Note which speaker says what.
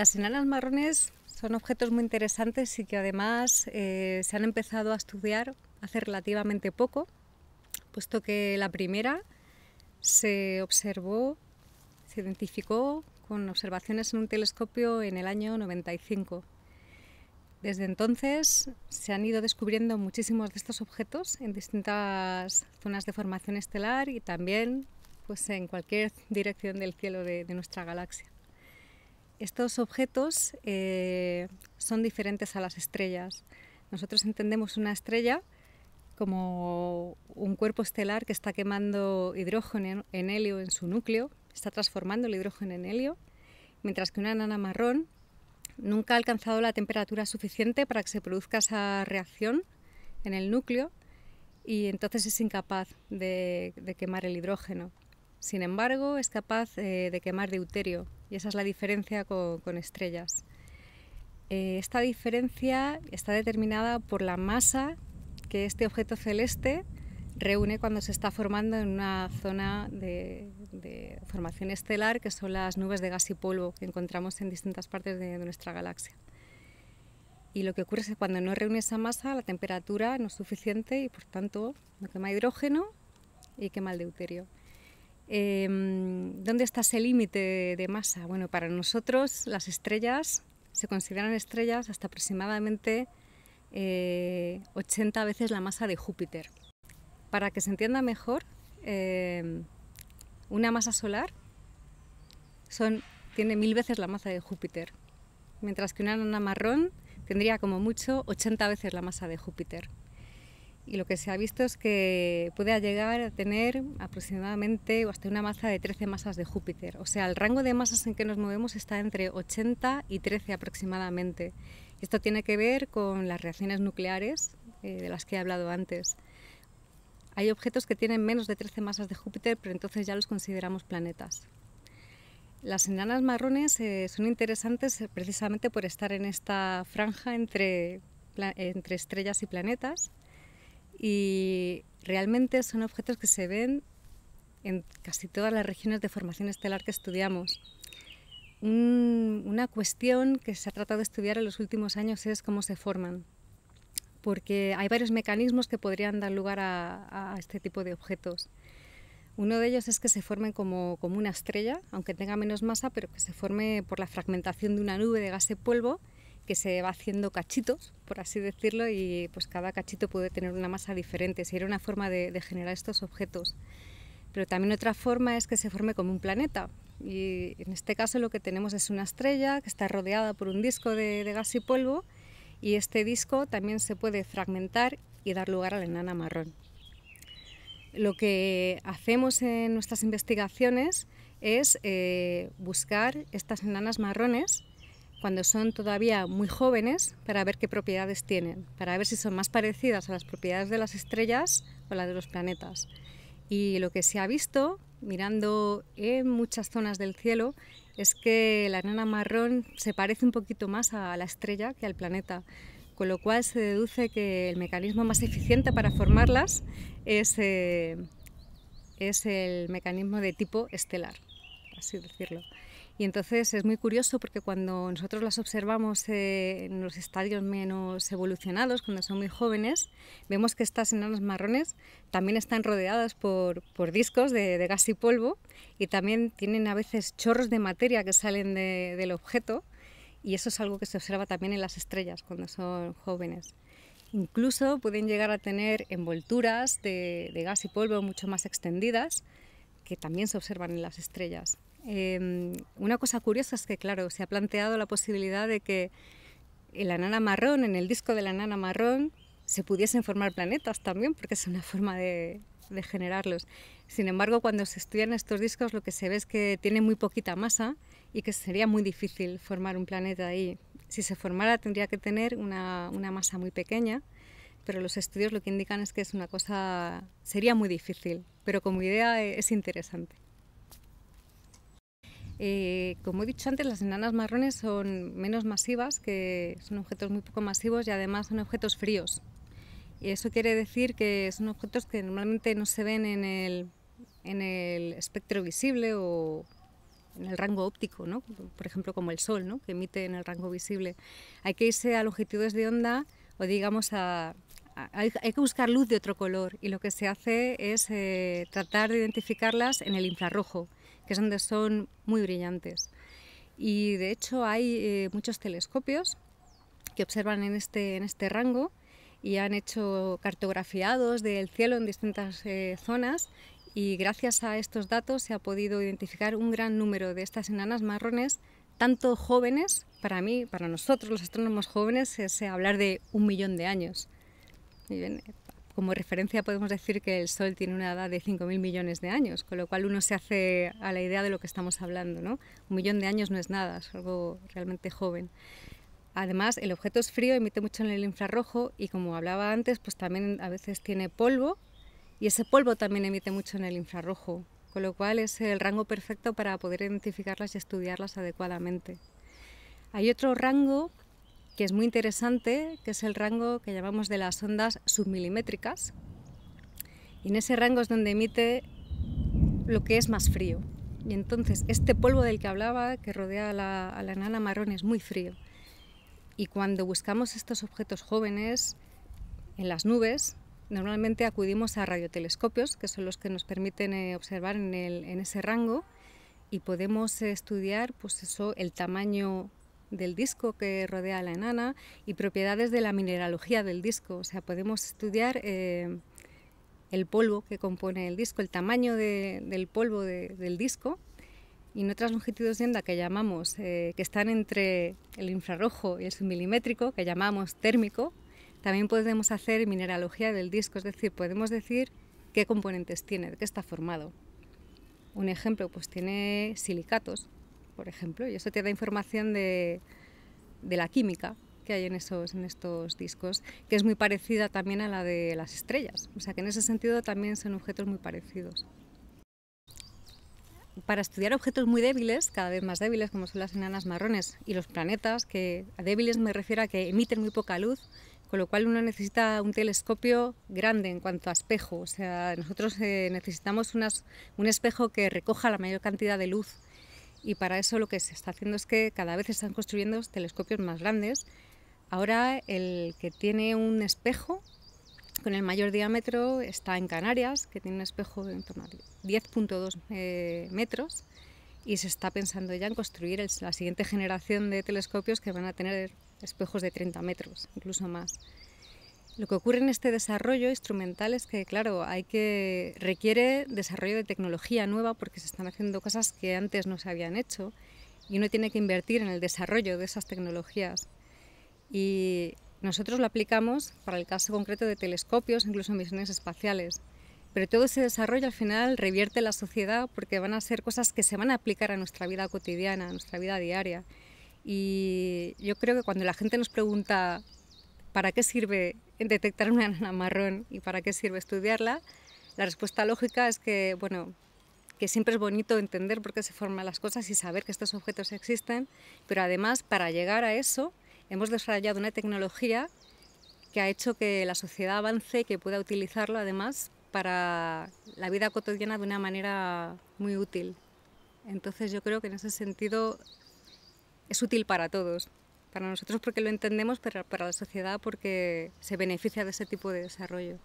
Speaker 1: Las enanas marrones son objetos muy interesantes y que además eh, se han empezado a estudiar hace relativamente poco, puesto que la primera se observó, se identificó con observaciones en un telescopio en el año 95. Desde entonces se han ido descubriendo muchísimos de estos objetos en distintas zonas de formación estelar y también pues, en cualquier dirección del cielo de nuestra galaxia. Estos objetos eh, son diferentes a las estrellas. Nosotros entendemos una estrella como un cuerpo estelar que está quemando hidrógeno en helio en su núcleo, está transformando el hidrógeno en helio, mientras que una nana marrón nunca ha alcanzado la temperatura suficiente para que se produzca esa reacción en el núcleo y entonces es incapaz de quemar el hidrógeno. Sin embargo, es capaz eh, de quemar deuterio y esa es la diferencia con, estrellas. Eh, esta diferencia está determinada por la masa que este objeto celeste reúne cuando se está formando en una zona de, de, formación estelar, que son las nubes de gas y polvo que encontramos en distintas partes de, nuestra galaxia. Y lo que ocurre es que cuando no reúne esa masa, la temperatura no es suficiente y por tanto no quema hidrógeno y quema el deuterio. Em, ¿Dónde está ese límite de masa? Bueno, para nosotros las estrellas se consideran estrellas hasta aproximadamente 80 eh, veces la masa de Júpiter. Para que se entienda mejor, em, una masa solar tiene mil veces la masa de Júpiter, mientras que una nana marrón tendría como mucho 80 veces la masa de Júpiter y lo que se ha visto es que puede llegar a tener aproximadamente o hasta una masa de 13 masas de Júpiter. O sea, el rango de masas en que nos movemos está entre 80 y 13 aproximadamente. Esto tiene que ver con las reacciones nucleares eh, de las que he hablado antes. Hay objetos que tienen menos de 13 masas de Júpiter, pero entonces ya los consideramos planetas. Las enanas marrones eh, son interesantes eh, precisamente por estar en esta franja entre, entre estrellas y planetas y realmente son objetos que se ven en casi todas las regiones de formación estelar que estudiamos. una cuestión que se ha tratado de estudiar en los últimos años es cómo se forman, porque hay varios mecanismos que podrían dar lugar a, este tipo de objetos. Uno de ellos es que se formen como, como, una estrella, aunque tenga menos masa, pero que se forme por la fragmentación de una nube de gas y polvo que se va haciendo cachitos, por así decirlo, y pues cada cachito puede tener una masa diferente. Si era una forma de, generar estos objetos. Pero también otra forma es que se forme como un planeta. Y en este caso lo que tenemos es una estrella que está rodeada por un disco de, gas y polvo y este disco también se puede fragmentar y dar lugar a la enana marrón. Lo que hacemos en nuestras investigaciones es eh, buscar estas enanas marrones cuando son todavía muy jóvenes para ver qué propiedades tienen, para ver si son más parecidas a las propiedades de las estrellas o las de los planetas. Y lo que se ha visto mirando en muchas zonas del cielo es que la enana marrón se parece un poquito más a la estrella que al planeta, con lo cual se deduce que el mecanismo más eficiente para formarlas es, eh, es el mecanismo de tipo estelar, así decirlo. Y entonces es muy curioso porque cuando nosotros las observamos eh, en los estadios menos evolucionados, cuando son muy jóvenes, vemos que estas enanas marrones también están rodeadas por, discos de, gas y polvo y también tienen a veces chorros de materia que salen del objeto y eso es algo que se observa también en las estrellas cuando son jóvenes. Incluso pueden llegar a tener envolturas de gas y polvo mucho más extendidas que también se observan en las estrellas. Em, una cosa curiosa es que, claro, se ha planteado la posibilidad de que en la marrón, en el disco de la nana marrón, se pudiesen formar planetas también, porque es una forma de, generarlos. Sin embargo, cuando se estudian estos discos, lo que se ve es que tiene muy poquita masa y que sería muy difícil formar un planeta ahí. Si se formara, tendría que tener una, una masa muy pequeña, pero los estudios lo que indican es que es una cosa, sería muy difícil, pero como idea eh, es interesante. Eh, como he dicho antes, las enanas marrones son menos masivas, que son objetos muy poco masivos y además son objetos fríos. Y eso quiere decir que son objetos que normalmente no se ven en el, espectro visible o en el rango óptico, ¿no? por ejemplo como el sol, ¿no? que emite en el rango visible. Hay que irse a longitudes de onda o digamos hay, que buscar luz de otro color y lo que se hace es eh, tratar de identificarlas en el infrarrojo que es donde son muy brillantes. Y de hecho hay eh, muchos telescopios que observan en este, en este rango y han hecho cartografiados del cielo en distintas eh, zonas y gracias a estos datos se ha podido identificar un gran número de estas enanas marrones, tanto jóvenes, para mí, para nosotros los astrónomos jóvenes es eh, hablar de un millón de años. Muy bien, como referencia podemos decir que el Sol tiene una edad de 5.000 millones de años, con lo cual uno se hace a la idea de lo que estamos hablando. ¿no? Un millón de años no es nada, es algo realmente joven. Además, el objeto es frío, emite mucho en el infrarrojo y como hablaba antes, pues también a veces tiene polvo y ese polvo también emite mucho en el infrarrojo, con lo cual es el rango perfecto para poder identificarlas y estudiarlas adecuadamente. Hay otro rango que es muy interesante, que es el rango que llamamos de las ondas submilimétricas. Y en ese rango es donde emite lo que es más frío. Y entonces este polvo del que hablaba, que rodea a la, enana marrón, es muy frío. Y cuando buscamos estos objetos jóvenes en las nubes, normalmente acudimos a radiotelescopios, que son los que nos permiten eh, observar en, ese rango, y podemos eh, estudiar pues eso, el tamaño del disco que rodea la enana y propiedades de la mineralogía del disco. O sea, podemos estudiar eh, el polvo que compone el disco, el tamaño del polvo del disco y en otras longitudes de onda que llamamos, eh, que están entre el infrarrojo y el submilimétrico, que llamamos térmico, también podemos hacer mineralogía del disco, es decir, podemos decir qué componentes tiene, de qué está formado. Un ejemplo, pues tiene silicatos, por ejemplo, y eso te da información de, la química que hay en esos, en estos discos, que es muy parecida también a la de las estrellas. O sea que en ese sentido también son objetos muy parecidos. Para estudiar objetos muy débiles, cada vez más débiles, como son las enanas marrones y los planetas, que a débiles me refiero a que emiten muy poca luz, con lo cual uno necesita un telescopio grande en cuanto a espejo. O sea, nosotros eh, necesitamos un espejo que recoja la mayor cantidad de luz y para eso lo que se está haciendo es que cada vez se están construyendo telescopios más grandes. Ahora el que tiene un espejo con el mayor diámetro está en Canarias, que tiene un espejo de 10.2 eh, metros y se está pensando ya en construir la siguiente generación de telescopios que van a tener espejos de 30 metros, incluso más. Lo que ocurre en este desarrollo instrumental es que, claro, hay que requiere desarrollo de tecnología nueva porque se están haciendo cosas que antes no se habían hecho y uno tiene que invertir en el desarrollo de esas tecnologías. Y nosotros lo aplicamos para el caso concreto de telescopios, incluso misiones espaciales. Pero todo ese desarrollo al final revierte la sociedad porque van a ser cosas que se van a aplicar a nuestra vida cotidiana, a nuestra vida diaria. Y yo creo que cuando la gente nos pregunta para qué sirve detectar una nana marrón y para qué sirve estudiarla, la respuesta lógica es que, bueno, que siempre es bonito entender por qué se forman las cosas y saber que estos objetos existen, pero además para llegar a eso hemos desarrollado una tecnología que ha hecho que la sociedad avance y que pueda utilizarlo además para la vida cotidiana de una manera muy útil. Entonces yo creo que en ese sentido es útil para todos. Para nosotros porque lo entendemos, pero para la sociedad porque se beneficia de ese tipo de desarrollo.